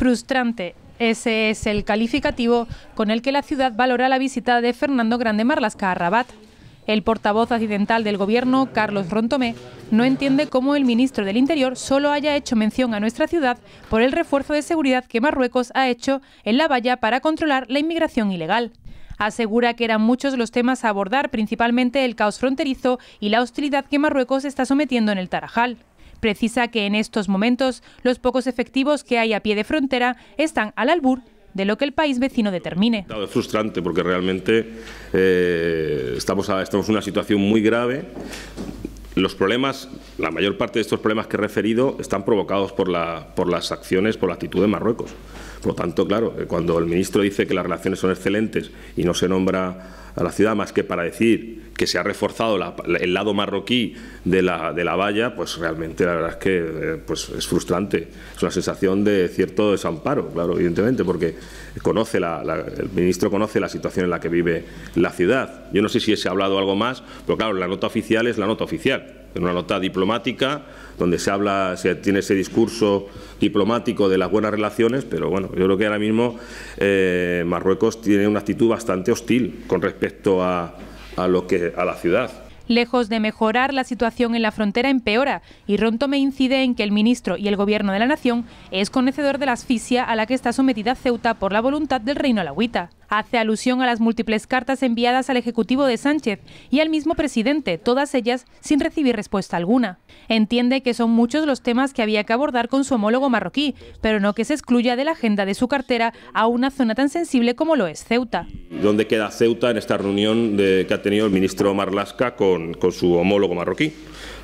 Frustrante. Ese es el calificativo con el que la ciudad valora la visita de Fernando Grande Marlasca a Rabat. El portavoz accidental del Gobierno, Carlos Rontomé, no entiende cómo el ministro del Interior solo haya hecho mención a nuestra ciudad por el refuerzo de seguridad que Marruecos ha hecho en la valla para controlar la inmigración ilegal. Asegura que eran muchos los temas a abordar, principalmente el caos fronterizo y la hostilidad que Marruecos está sometiendo en el Tarajal precisa que en estos momentos los pocos efectivos que hay a pie de frontera están al albur de lo que el país vecino determine. es frustrante porque realmente eh, estamos, en una situación muy grave los problemas, la mayor parte de estos problemas que he referido, están provocados por, la, por las acciones, por la actitud de Marruecos. Por lo tanto, claro, eh, cuando el ministro dice que las relaciones son excelentes y no se nombra a la ciudad más que para decir que se ha reforzado el lado marroquí de la, valla, pues realmente la verdad es que eh, pues es frustrante. Es una sensación de cierto desamparo, claro, evidentemente, porque conoce el ministro conoce la situación en la que vive la ciudad. Yo no sé si se ha hablado algo más, pero claro, la nota oficial es la nota oficial en una nota diplomática donde se habla, se tiene ese discurso diplomático de las buenas relaciones, pero bueno, yo creo que ahora mismo eh, Marruecos tiene una actitud bastante hostil con respecto a, lo que a la ciudad. Lejos de mejorar, la situación en la frontera empeora y me incide en que el ministro y el gobierno de la nación es conocedor de la asfixia a la que está sometida Ceuta por la voluntad del reino alagüita hace alusión a las múltiples cartas enviadas al Ejecutivo de Sánchez y al mismo presidente, todas ellas sin recibir respuesta alguna. Entiende que son muchos los temas que había que abordar con su homólogo marroquí, pero no que se excluya de la agenda de su cartera a una zona tan sensible como lo es Ceuta. ¿Dónde queda Ceuta en esta reunión que ha tenido el ministro Marlasca con, con su homólogo marroquí?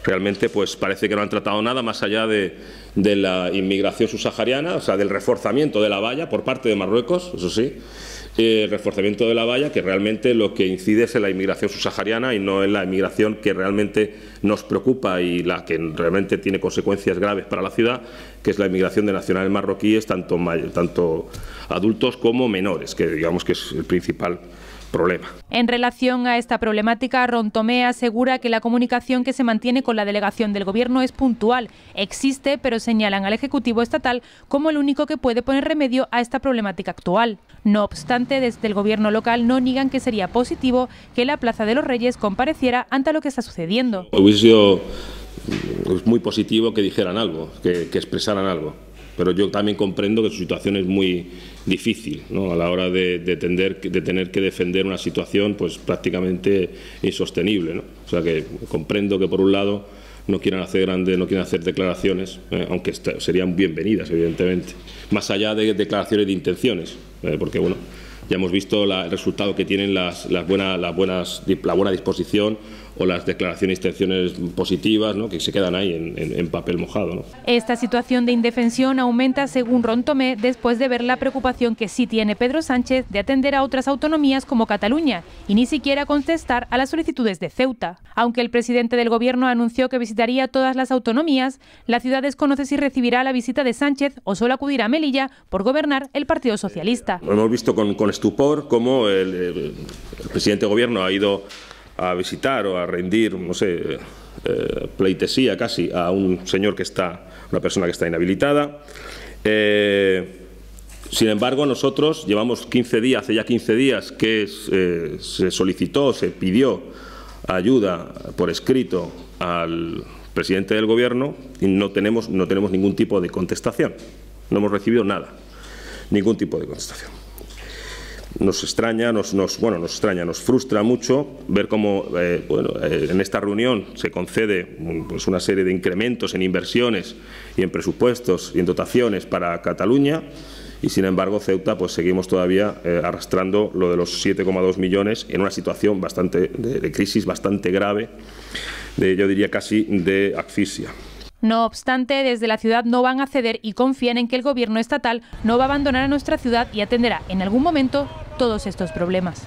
realmente pues parece que no han tratado nada más allá de, de, la inmigración subsahariana, o sea, del reforzamiento de la valla por parte de Marruecos, eso sí, el eh, reforzamiento de la valla, que realmente lo que incide es en la inmigración subsahariana y no en la inmigración que realmente nos preocupa y la que realmente tiene consecuencias graves para la ciudad, que es la inmigración de nacionales marroquíes, tanto, tanto adultos como menores, que digamos que es el principal en relación a esta problemática, Rontomé asegura que la comunicación que se mantiene con la delegación del Gobierno es puntual. Existe, pero señalan al Ejecutivo Estatal como el único que puede poner remedio a esta problemática actual. No obstante, desde el Gobierno local no niegan que sería positivo que la Plaza de los Reyes compareciera ante lo que está sucediendo. Hubiese sido mm, muy positivo que dijeran algo, que expresaran algo pero yo también comprendo que su situación es muy difícil a la hora de, de tener que defender una situación pues prácticamente insostenible. O sea que comprendo que por un lado no quieran hacer grandes, no quieran hacer declaraciones, eh, aunque serían bienvenidas, evidentemente, más allá de declaraciones de intenciones, eh, porque bueno, ya hemos visto el resultado que tienen las, las buenas, la buena disposición o las declaraciones y intenciones positivas ¿no? que se quedan ahí en, papel mojado. ¿no? Esta situación de indefensión aumenta, según Rontomé, después de ver la preocupación que sí tiene Pedro Sánchez de atender a otras autonomías como Cataluña y ni siquiera contestar a las solicitudes de Ceuta. Aunque el presidente del gobierno anunció que visitaría todas las autonomías, la ciudad desconoce si recibirá la visita de Sánchez o solo acudirá a Melilla por gobernar el Partido Socialista. Hemos visto con, estupor cómo el, el presidente del gobierno ha ido a visitar o a rendir, no sé, eh, pleitesía casi a un señor que está, una persona que está inhabilitada. Eh, sin embargo, nosotros llevamos 15 días, hace ya 15 días que eh, se solicitó, se pidió ayuda por escrito al presidente del Gobierno y no tenemos, no tenemos ningún tipo de contestación. No hemos recibido nada, ningún tipo de contestación nos extraña, nos, bueno, nos extraña, nos frustra mucho ver cómo eh, eh, en esta reunión se concede mm, pues, una serie de incrementos en inversiones y en presupuestos y en dotaciones para Cataluña y sin embargo Ceuta pues seguimos todavía eh, arrastrando lo de los 7,2 millones en una situación bastante de, crisis bastante grave, de, yo diría casi de asfixia. No obstante, desde la ciudad no van a ceder y confían en que el gobierno estatal no va a abandonar a nuestra ciudad y atenderá en algún momento todos estos problemas.